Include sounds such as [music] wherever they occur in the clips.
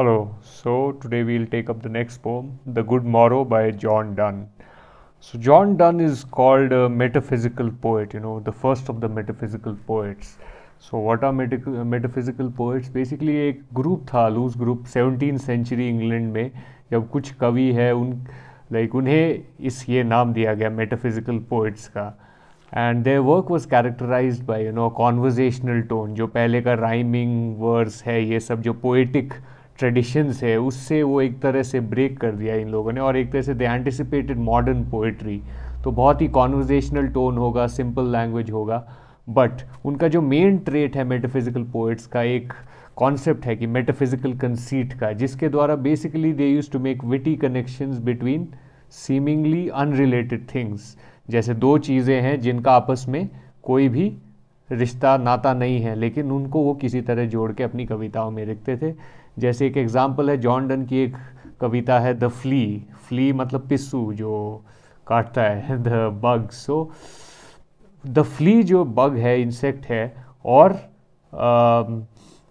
Hello, so today we'll take up the next poem, The Good Morrow by John Donne. So, John Donne is called a metaphysical poet, you know, the first of the metaphysical poets. So what are metaphysical poets basically एक group था loose group seventeen century England में जब कुछ कवि है उन like like, उन्हें इस ये नाम दिया गया मेटाफिजिकल पोइट्स का and their work was characterized by you know conversational tone जो पहले का राइमिंग वर्स है ये सब जो पोइटिक ट्रेडिशंस है उससे वो एक तरह से ब्रेक कर दिया इन लोगों ने और एक तरह से दे एंटिसिपेटेड मॉडर्न पोइट्री तो बहुत ही कॉन्वर्जेशनल टोन होगा सिंपल लैंग्वेज होगा बट उनका जो मेन ट्रेट है मेटाफिजिकल पोइट्स का एक कॉन्सेप्ट है कि मेटाफिजिकल कंसीट का जिसके द्वारा basically they use to make witty connections between seemingly unrelated things जैसे दो चीज़ें हैं जिनका आपस में कोई भी रिश्ता नाता नहीं है लेकिन उनको वो किसी तरह जोड़ के अपनी कविताओं में रखते थे जैसे एक एग्ज़ाम्पल है जॉन डन की एक कविता है द फ्ली फ्ली मतलब पिस्सू जो काटता है the bug so the flea जो बग है इंसेक्ट है और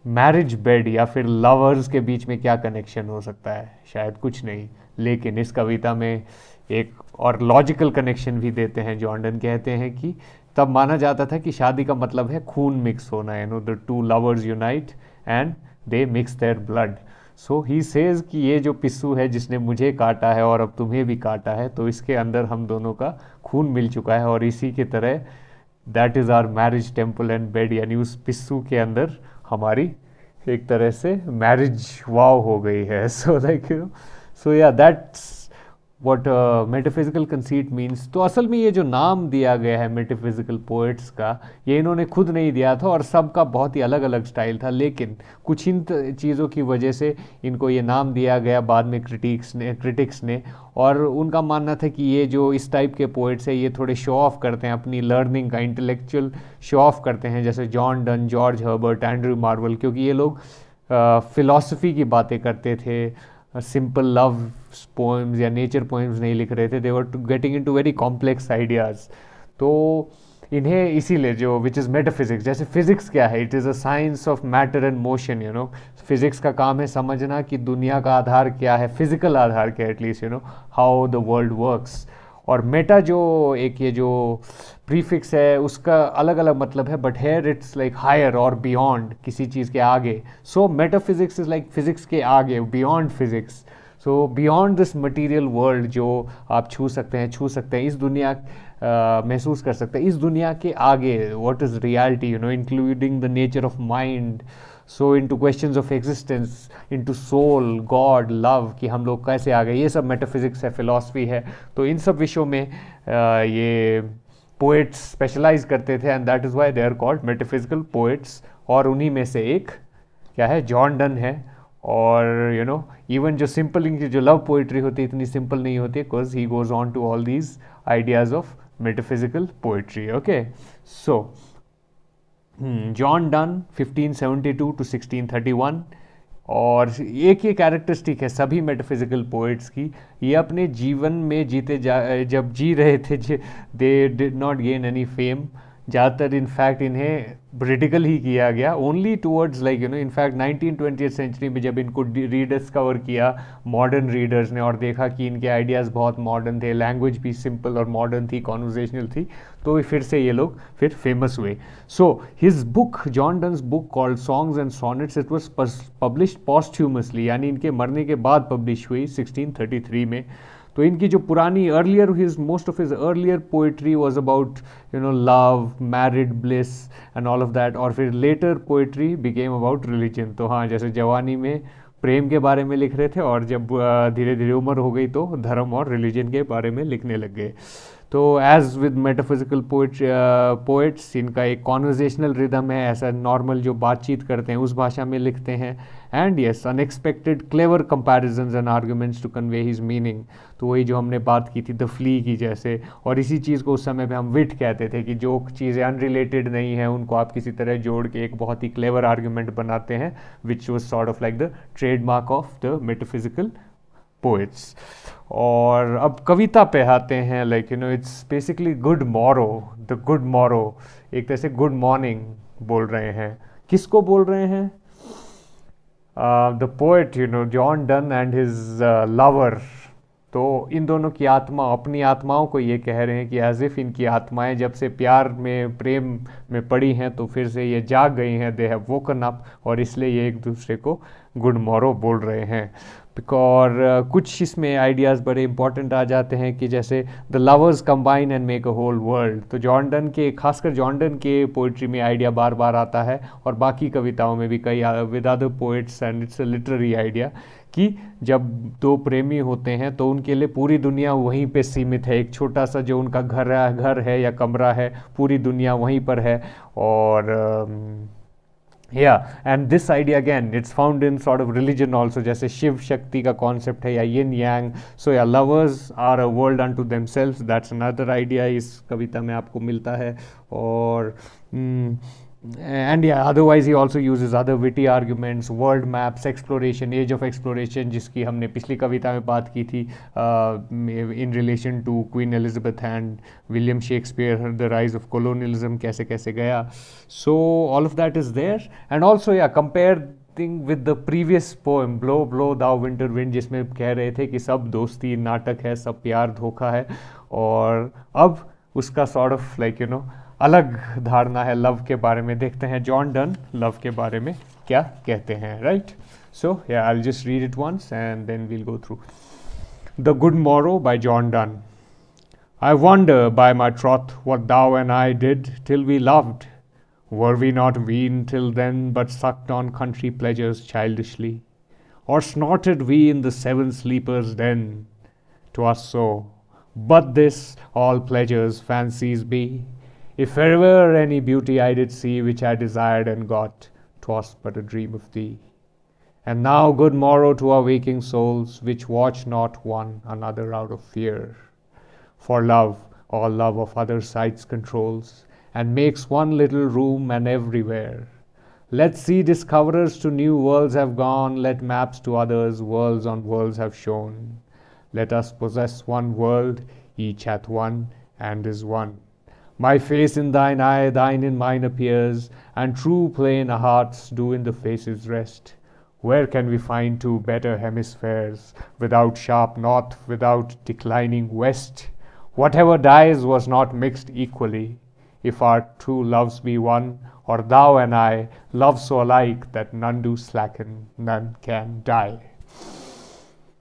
मैरिज um, बेड या फिर लवर्स के बीच में क्या कनेक्शन हो सकता है शायद कुछ नहीं लेकिन इस कविता में एक और लॉजिकल कनेक्शन भी देते हैं जॉन्डन कहते हैं कि तब माना जाता था कि शादी का मतलब है खून मिक्स होना you know the two lovers unite and they mix their blood so he says कि ये जो पिस्सू है जिसने मुझे काटा है और अब तुम्हें भी काटा है तो इसके अंदर हम दोनों का खून मिल चुका है और इसी की तरह that is our marriage temple and bed यानी उस पिस्सू के अंदर हमारी एक तरह से मैरिज वाव हो गई है सो लाइक यू सो या that's what metaphysical conceit means तो असल में ये जो नाम दिया गया है मेटाफिज़िकल पोइट्स का ये इन्होंने खुद नहीं दिया था और सब का बहुत ही अलग अलग स्टाइल था लेकिन कुछ इन चीज़ों की वजह से इनको ये नाम दिया गया बाद में क्रिटिक्स ने क्रिटिक्स ने और उनका मानना था कि ये जो इस टाइप के पोइट्स है ये थोड़े शो ऑफ करते हैं अपनी लर्निंग का इंटेलेक्चुअल शो ऑफ करते हैं जैसे John Donne George Herbert Andrew Marvell क्योंकि ये लोग फ़िलासफ़ी uh, की बातें करते थे सिंपल लव पोएम्स या नेचर पोएम्स नहीं लिख रहे थे they were getting into very complex ideas तो इन्हें इसीलिए जो विच इज़ मेटाफिज़िक्स जैसे फिज़िक्स क्या है it is a science of matter and motion you know physics का काम है समझना कि दुनिया का आधार क्या है फिज़िकल आधार क्या है at least you know how the world works और मेटा जो एक ये जो प्रीफिक्स है उसका अलग अलग मतलब है but here it's like higher और बियॉन्ड किसी चीज़ के आगे so metaphysics is like physics के आगे beyond physics so beyond this material world जो आप छू सकते हैं छू सकते हैं इस दुनिया महसूस कर सकते हैं इस दुनिया के आगे what is reality you know including the nature of mind so into question of existence into soul God love कि हम लोग कैसे आ गए ये सब मेटाफिज़िक्स है फिलासफी है तो इन सब विषयों में आ, ये पोइट्स स्पेशलाइज करते थे and that is why they are called metaphysical poets और उन्हीं में से एक क्या है जॉन डन है और यू नो इवन जो सिंपल जो लव पोइट्री होती है इतनी सिंपल नहीं होती because he goes on to all these ideas of metaphysical poetry okay so John Donne 1572 to 1631 और एक ये कैरेक्टरिस्टिक है सभी मेटाफिजिकल पोइट्स की ये अपने जीवन में जीते जा जब जी रहे थे they did not gain any fame ज़्यादातर इनफैक्ट इन्हें ब्रिटिकल ही किया गया only towards like you know in fact nineteen twenty century में जब इनको रीडिस्कवर किया मॉडर्न रीडर्स ने और देखा कि इनके आइडियाज़ बहुत मॉडर्न थे लैंग्वेज भी सिंपल और मॉडर्न थी कॉन्वर्जेशनल थी तो फिर से ये लोग फिर फेमस हुए so his book John Donne's book called songs and sonnets it was publish posthumously यानी इनके मरने के बाद पब्लिश हुई थ्री में तो इनकी जो पुरानी earlier his most of his earlier poetry was about you know love married bliss and all of that और फिर later poetry became about religion तो हाँ जैसे जवानी में प्रेम के बारे में लिख रहे थे और जब धीरे धीरे उम्र हो गई तो धर्म और रिलीजन के बारे में लिखने लग गए तो as with metaphysical poet poets इनका एक कॉन्वर्जेशनल रिदम है ऐसा नॉर्मल जो बातचीत करते हैं उस भाषा में लिखते हैं and yes unexpected clever comparisons and arguments to convey his meaning तो वही जो हमने बात की थी द फ्ली की जैसे और इसी चीज़ को उस समय पे हम विट कहते थे कि जो चीज़ें अनरिलेटेड नहीं हैं उनको आप किसी तरह जोड़ के एक बहुत ही क्लेवर आर्ग्यूमेंट बनाते हैं which was sort of like the trademark of the metaphysical poets और अब कविता पे आते हैं like you know it's basically good morrow the good morrow एक तरह से गुड मॉर्निंग बोल रहे हैं किसको बोल रहे हैं the poet you know John Donne and his lover तो इन दोनों की आत्मा अपनी आत्माओं को ये कह रहे हैं कि एज इफ़ इनकी आत्माएं जब से प्यार में प्रेम में पड़ी हैं तो फिर से ये जाग गई हैं दे हैव वोकन अप और इसलिए ये एक दूसरे को गुड मॉरो बोल रहे हैं और uh, कुछ इसमें आइडियाज़ बड़े इंपॉर्टेंट आ जाते हैं कि जैसे the lovers combine and make a whole world तो जॉन्डन के खासकर जॉन्डन के पोइट्री में आइडिया बार बार आता है और बाकी कविताओं में भी कई with other poets and it's a literary idea कि जब दो प्रेमी होते हैं तो उनके लिए पूरी दुनिया वहीं पे सीमित है एक छोटा सा जो उनका घर है घर है या कमरा है पूरी दुनिया वहीं पर है और um, या and this idea again it's found in sort of religion also जैसे शिव शक्ति का कॉन्सेप्ट है या यिन yang so yeah lovers are a world unto them self that's another idea इस कविता में आपको मिलता है और hmm, and yeah otherwise he also uses other witty arguments world maps exploration age of exploration जिसकी हमने पिछली कविता में बात की थी in relation to Queen Elizabeth and William Shakespeare the rise of colonialism कैसे कैसे गया so all of that is there and also yeah compare with the previous poem blow blow thou winter wind जिसमें कह रहे थे कि सब दोस्ती नाटक है सब प्यार धोखा है और अब उसका sort of like you know अलग धारणा है लव के बारे में देखते हैं जॉन डन लव के बारे में क्या कहते हैं right so yeah I just read it once and then we'll go through the good morrow by John Donne I wonder by my troth what thou and I did till we loved Were we not weaned till then, but sucked on country pleasures childishly? Or snorted we in the seven sleepers' den? 'Twas so. But this all pleasures, fancies be, If ever any beauty I did see which I desired and got, 'twas but a dream of thee. And now good morrow to our waking souls, which watch not one another out of fear. For love, all love of other sights controls, and makes one little room and everywhere. Let sea discoverers to new worlds have gone, let maps to others worlds on worlds have shown. Let us possess one world, each hath one and is one. My face in thine eye, thine in mine appears, and true plain hearts do in the faces rest. Where can we find two better hemispheres, without sharp north, without declining west? Whatever dies was not mixed equally. If our two loves be one, or thou and I, love so alike that none do slacken, none can die.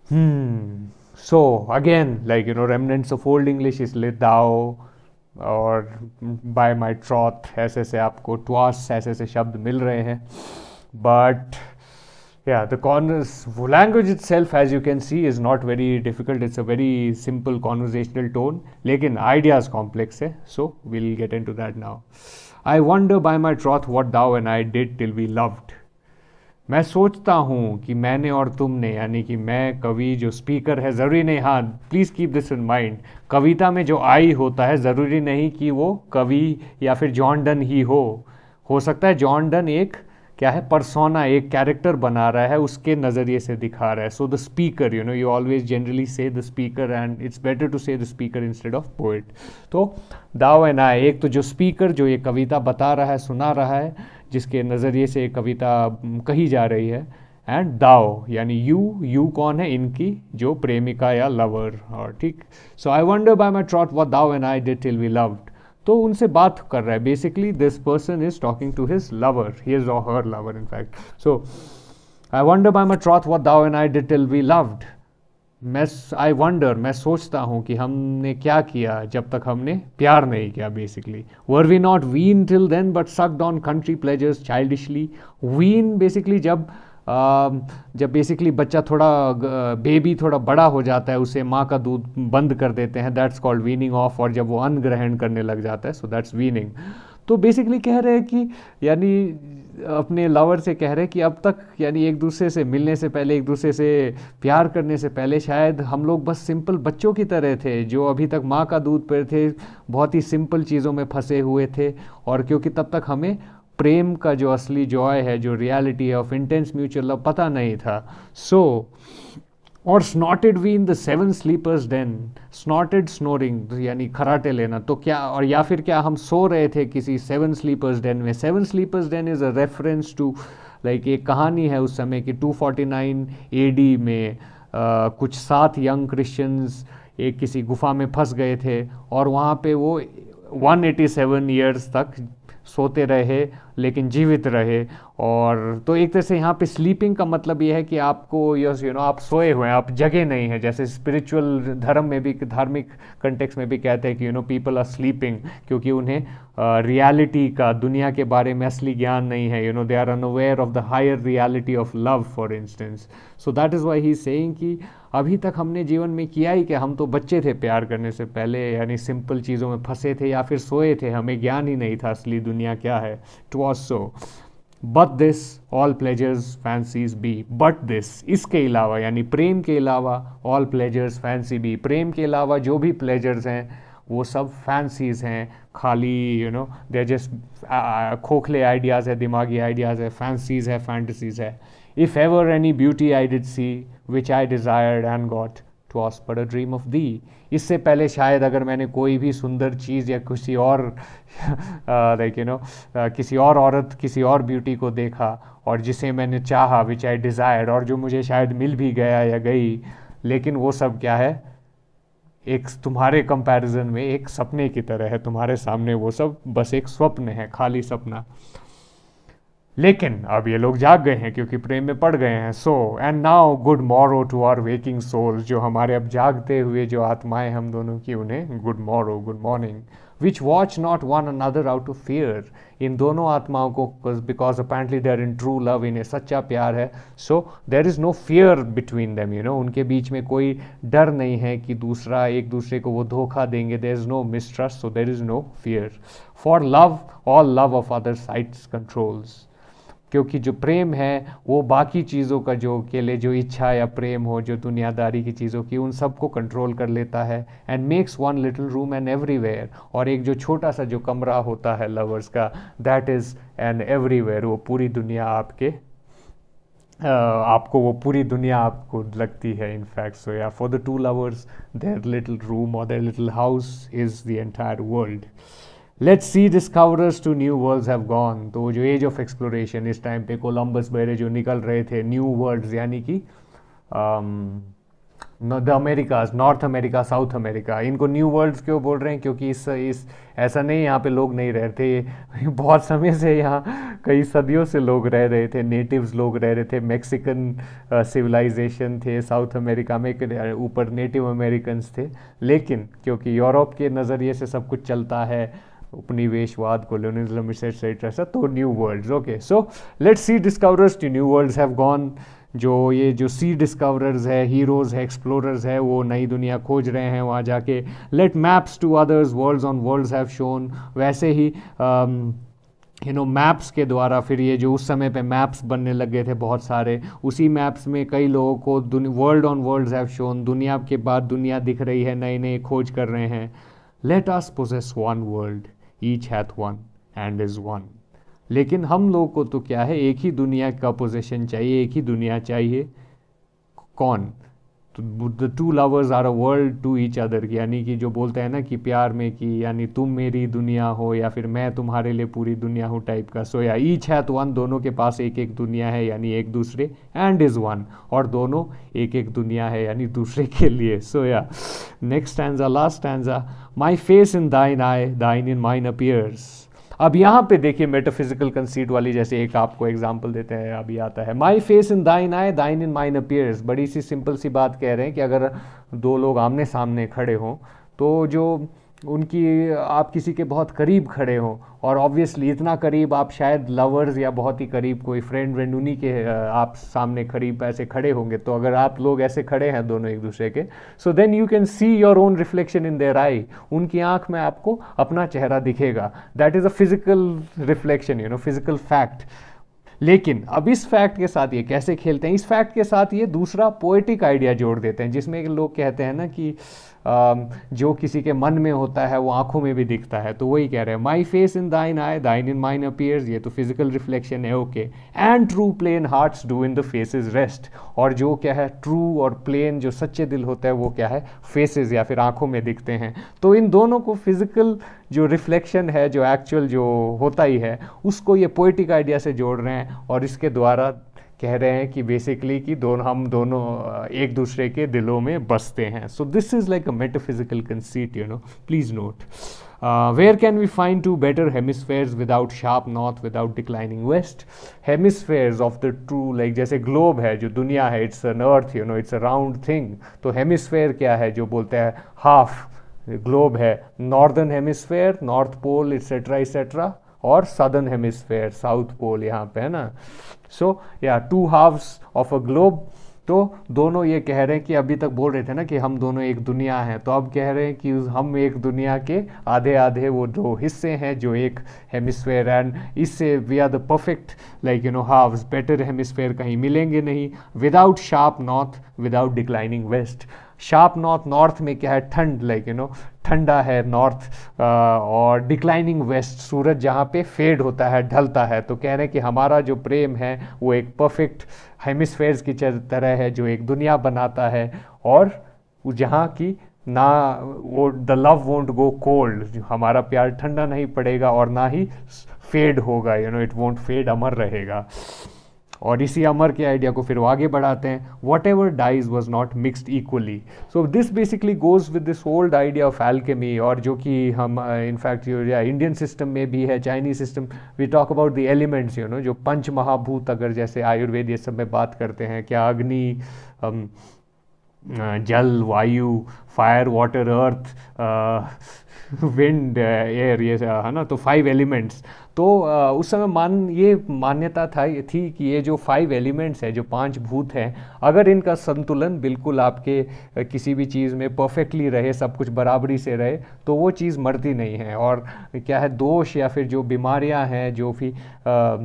Hmm. So again, like you know, remnants of Old English is let thou और by my troth ऐसे ऐसे आपको ट्वास ऐसे ऐसे शब्द मिल रहे हैं but yeah the corners वो language itself as you can see is not very difficult it's a very simple conversational tone लेकिन आइडियाज कॉम्प्लेक्स है so we'll get into that now I wonder by my troth what thou and I did till we loved मैं सोचता हूँ कि मैंने और तुमने यानी कि मैं कवि जो स्पीकर है ज़रूरी नहीं हाँ please keep this in mind कविता में जो आई होता है ज़रूरी नहीं कि वो कवि या फिर जॉन डन ही हो हो सकता है जॉन डन एक क्या है परसोना एक कैरेक्टर बना रहा है उसके नज़रिए से दिखा रहा है so the speaker you know you always generally say the speaker and it's better to say the speaker instead of poet तो दाव एंड आय एक तो जो स्पीकर जो ये कविता बता रहा है सुना रहा है जिसके नज़रिए से ये कविता कही जा रही है एंड दाओ यानी यू यू कौन है इनकी जो प्रेमिका या लवर और हाँ, ठीक so I wonder by my troth what thou and I did till we loved तो उनसे बात कर रहा है basically this person is talking to his lover he is or her lover in fact so I wonder by my troth what thou and I did till we loved मैं I wonder मैं सोचता हूँ कि हमने क्या किया जब तक हमने प्यार नहीं किया basically were we not weaned till then but sucked on country pleasures childishly weaned basically जब uh, Um, जब बेसिकली बच्चा थोड़ा बेबी uh, थोड़ा बड़ा हो जाता है उसे माँ का दूध बंद कर देते हैं दैट्स कॉल्ड वीनिंग ऑफ और जब वो अन्न ग्रहण करने लग जाता है सो दैट्स वीनिंग तो बेसिकली कह रहे हैं कि यानी अपने लवर से कह रहे हैं कि अब तक यानी एक दूसरे से मिलने से पहले एक दूसरे से प्यार करने से पहले शायद हम लोग बस सिंपल बच्चों की तरह थे जो अभी तक माँ का दूध पर थे बहुत ही सिंपल चीज़ों में फंसे हुए थे और क्योंकि तब तक हमें प्रेम का जो असली जॉय है जो रियलिटी है ऑफ इंटेंस म्यूचुअल लव पता नहीं था सो और snorted we in the seven sleepers den snorted snoring यानी खराटे लेना तो क्या और या फिर क्या हम सो रहे थे किसी सेवन स्लीपर्स डेन में seven sleepers den is a reference to like एक कहानी है उस समय कि 249 फोर्टी में आ, कुछ सात यंग क्रिश्चियंस एक किसी गुफा में फंस गए थे और वहाँ पे वो 187 एटी ईयर्स तक सोते रहे लेकिन जीवित रहे और तो एक तरह से यहाँ पे स्लीपिंग का मतलब ये है कि आपको यस यू नो आप सोए हुए हैं आप जगे नहीं हैं जैसे स्पिरिचुअल धर्म में भी धार्मिक कंटेक्स में भी कहते हैं कि you know people are sleeping क्योंकि उन्हें रियलिटी uh, का दुनिया के बारे में असली ज्ञान नहीं है you know they are unaware of the higher reality of love for instance so that is why he saying कि अभी तक हमने जीवन में किया ही क्या हम तो बच्चे थे प्यार करने से पहले यानी सिंपल चीज़ों में फंसे थे या फिर सोए थे हमें ज्ञान ही नहीं था असली दुनिया क्या है to was so but this all pleasures fancies be but this इसके अलावा यानी प्रेम के अलावा ऑल प्लेजर्स फैंसी बी प्रेम के अलावा जो भी प्लेजर्स हैं वो सब फैंसीज हैं खाली यू नो दे जस्ट खोखले आइडियाज़ है दिमागी आइडियाज़ है फैंसीज है फैंटसीज है if ever any beauty I did see which I desired and got to but a dream of thee इससे पहले शायद अगर मैंने कोई भी सुंदर चीज़ या किसी और लाइक यू नो किसी और औरत किसी और ब्यूटी को देखा और जिसे मैंने चाहा विच आई डिज़ायर और जो मुझे शायद मिल भी गया या गई लेकिन वो सब क्या है एक तुम्हारे कंपैरिजन में एक सपने की तरह है तुम्हारे सामने वो सब बस एक स्वप्न है खाली सपना लेकिन अब ये लोग जाग गए हैं क्योंकि प्रेम में पड़ गए हैं so and now good morrow to our waking souls जो हमारे अब जागते हुए जो आत्माएं हम दोनों की उन्हें good morrow good morning which watch not one another out of fear इन दोनों आत्माओं को because apparently there in true love in a सच्चा प्यार है so there is no fear between them you know उनके बीच में कोई डर नहीं है कि दूसरा एक दूसरे को वो धोखा देंगे there is no mistrust so there is no fear for love all love of other sights controls क्योंकि जो प्रेम है वो बाकी चीज़ों का जो के लिए जो इच्छा या प्रेम हो जो दुनियादारी की चीज़ों की उन सबको कंट्रोल कर लेता है and makes one little room and everywhere और एक जो छोटा सा जो कमरा होता है लवर्स का दैट इज़ एंड एवरीवेयर वो पूरी दुनिया आपके Uh, आपको वो पूरी दुनिया आपको लगती है in fact so yeah for the two lovers their little room और their little house is the entire world let sea discoverers to new worlds have gone तो जो एज ऑफ एक्सप्लोरेशन इस टाइम पे कोलंबस बहरे जो निकल रहे थे न्यू वर्ल्ड्स यानी कि the Americas North America South America इनको न्यू वर्ल्ड्स क्यों बोल रहे हैं क्योंकि इस इस ऐसा नहीं यहाँ पे लोग नहीं रहते [laughs] बहुत समय से यहाँ कई सदियों से लोग रह रहे थे नेटिव्स लोग रह रहे थे मैक्सिकन सिविलाइजेशन uh, थे साउथ अमेरिका में ऊपर नेटिव अमेरिकन थे लेकिन क्योंकि यूरोप के नज़रिए से सब कुछ चलता है उपनिवेशवाद कॉलोनियलिज्म etc., तो new worlds okay so let's see discoverers to new worlds have gone जो ये जो सी डिस्कवरर्स है हीरोज़ है एक्सप्लोरर्स है वो नई दुनिया खोज रहे हैं वहाँ जाके let maps to others worlds on worlds have shown वैसे ही um, यू नो मैप्स के द्वारा फिर ये जो उस समय पे मैप्स बनने लग गए थे बहुत सारे उसी मैप्स में कई लोगों को world on world have shown दुनिया के बाद दुनिया दिख रही है नए नए खोज कर रहे हैं let us possess one world each hath one and is one लेकिन हम लोग को तो क्या है एक ही दुनिया का पोजीशन चाहिए एक ही दुनिया चाहिए कौन the two lovers are a world to each other यानी कि जो बोलते हैं ना कि प्यार में कि यानी तुम मेरी दुनिया हो या फिर मैं तुम्हारे लिए पूरी दुनिया हूँ टाइप का सो या ईच है तो वन दोनों के पास एक एक दुनिया है यानी एक दूसरे एंड इज़ वन और दोनों एक एक दुनिया है यानी दूसरे के लिए so yeah next stanza last stanza my face in thine eye दाइन इन माइन अपियर्स अब यहाँ पे देखिए मेटाफिजिकल कंसीट वाली जैसे एक आपको एग्जाम्पल देते हैं अभी आता है माई फेस इन दाइन आए दाइन इन माइन अपियर्स बड़ी सी सिंपल सी बात कह रहे हैं कि अगर दो लोग आमने सामने खड़े हों तो जो उनकी आप किसी के बहुत करीब खड़े हो और ऑब्वियसली इतना करीब आप शायद लवर्स या बहुत ही करीब कोई फ्रेंड व्रेंड उन्हीं के आप सामने करीब ऐसे खड़े होंगे तो अगर आप लोग ऐसे खड़े हैं दोनों एक दूसरे के so then you can see your own reflection in their eye उनकी आंख में आपको अपना चेहरा दिखेगा that is a physical reflection you know physical fact लेकिन अब इस फैक्ट के साथ ये कैसे खेलते हैं इस फैक्ट के साथ ये दूसरा पोएटिक आइडिया जोड़ देते हैं जिसमें लोग कहते हैं ना कि जो किसी के मन में होता है वो आंखों में भी दिखता है तो वही कह रहे हैं माई फेस इन दाइन आई दाइन इन माइन अपियर्स ये तो फिजिकल रिफ्लेक्शन है okay and true plain hearts do in the faces rest और जो क्या है ट्रू और प्लेन जो सच्चे दिल होता है वो क्या है फेसेस या फिर आंखों में दिखते हैं तो इन दोनों को फिजिकल जो रिफ्लेक्शन है जो एक्चुअल जो होता ही है उसको ये पोइटिक आइडिया से जोड़ रहे हैं और इसके द्वारा कह रहे हैं कि बेसिकली कि दोनों हम दोनों एक दूसरे के दिलों में बसते हैं so this is like a metaphysical conceit you know please note where can we find two better hemispheres without sharp north without declining west hemispheres of the true like जैसे ग्लोब है जो दुनिया है it's an earth you know it's a round thing तो hemisphere क्या है जो बोलते हैं हाफ ग्लोब है northern hemisphere north pole etcetera etcetera और सदर्न हेमिसफेयर साउथ पोल यहाँ पे है ना so yeah two halves of a globe तो दोनों ये कह रहे हैं कि अभी तक बोल रहे थे ना कि हम दोनों एक दुनिया हैं तो अब कह रहे हैं कि हम एक दुनिया के आधे आधे वो दो हिस्से हैं जो एक हेमिसफेयर एंड इससे we are the perfect like you know halves better hemisphere कहीं मिलेंगे नहीं without sharp north without declining west sharp north north में क्या है ठंड लाइक यू नो ठंडा है नॉर्थ और डिक्लाइनिंग वेस्ट सूरज जहाँ पे फेड होता है ढलता है तो कह रहे हैं कि हमारा जो प्रेम है वो एक परफेक्ट हेमिसफेयर्स की तरह है जो एक दुनिया बनाता है और जहाँ की ना वो the love won't go cold हमारा प्यार ठंडा नहीं पड़ेगा और ना ही फेड होगा you know it won't fade अमर रहेगा और इसी अमर के आइडिया को फिर वो आगे बढ़ाते हैं whatever dies was not mixed equally so this basically goes with this old idea of alchemy और जो कि हम इनफैक्ट इंडियन सिस्टम में भी है Chinese system we talk about the elements you know जो पंच महाभूत अगर जैसे आयुर्वेद ये सब में बात करते हैं क्या अग्नि um, जल वायु fire water earth wind air ये है ना तो फाइव एलिमेंट्स तो उस समय मान ये मान्यता था ये थी कि ये जो फाइव एलिमेंट्स हैं जो पांच भूत हैं अगर इनका संतुलन बिल्कुल आपके किसी भी चीज़ में परफेक्टली रहे सब कुछ बराबरी से रहे तो वो चीज़ मरती नहीं है और क्या है दोष या फिर जो बीमारियां हैं जो भी आ,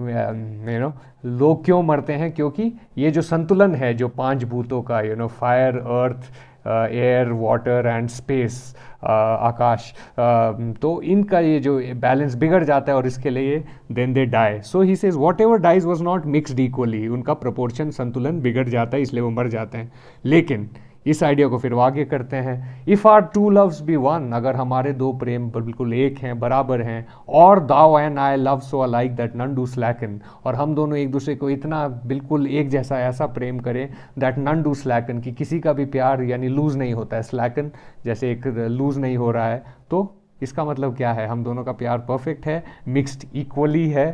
यू um, नो लोग क्यों मरते हैं क्योंकि ये जो संतुलन है जो पांच भूतों का you know fire earth air water and space आकाश um, तो इनका ये जो बैलेंस बिगड़ जाता है और इसके लिए then they die so he says whatever dies was not mixed equally उनका प्रपोर्शन संतुलन बिगड़ जाता है इसलिए वो मर जाते हैं लेकिन इस आइडिया को फिर वो आगे करते हैं if our two loves be one अगर हमारे दो प्रेम बिल्कुल एक हैं बराबर हैं और thou and I love so like that none do slacken और हम दोनों एक दूसरे को इतना बिल्कुल एक जैसा ऐसा प्रेम करें दैट नन डू स्लैकन कि किसी का भी प्यार यानी लूज़ नहीं होता है स्लैकन जैसे एक लूज़ नहीं हो रहा है तो इसका मतलब क्या है हम दोनों का प्यार परफेक्ट है मिक्स्ड इक्वली है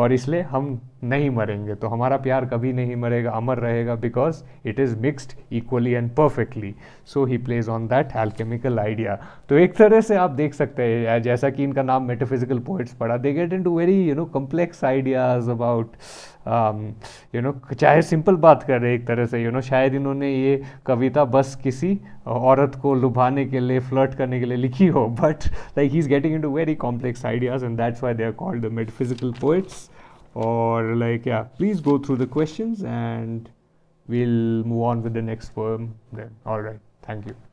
और इसलिए हम नहीं मरेंगे तो हमारा प्यार कभी नहीं मरेगा अमर रहेगा because it is mixed equally and perfectly so he plays on that alchemical idea तो एक तरह से आप देख सकते हैं जैसा कि इनका नाम मेटाफिजिकल पोइट्स पढ़ा they get into very you know complex ideas about you know चाहे सिंपल बात कर रहे एक तरह से यू you नो know, शायद इन्होंने ये कविता बस किसी औरत को लुभाने के लिए फ्लर्ट करने के लिए लिखी हो but like he is getting into very complex ideas and that's why they are called the metaphysical poets or like yeah please go through the questions and we'll move on with the next form. then all right thank you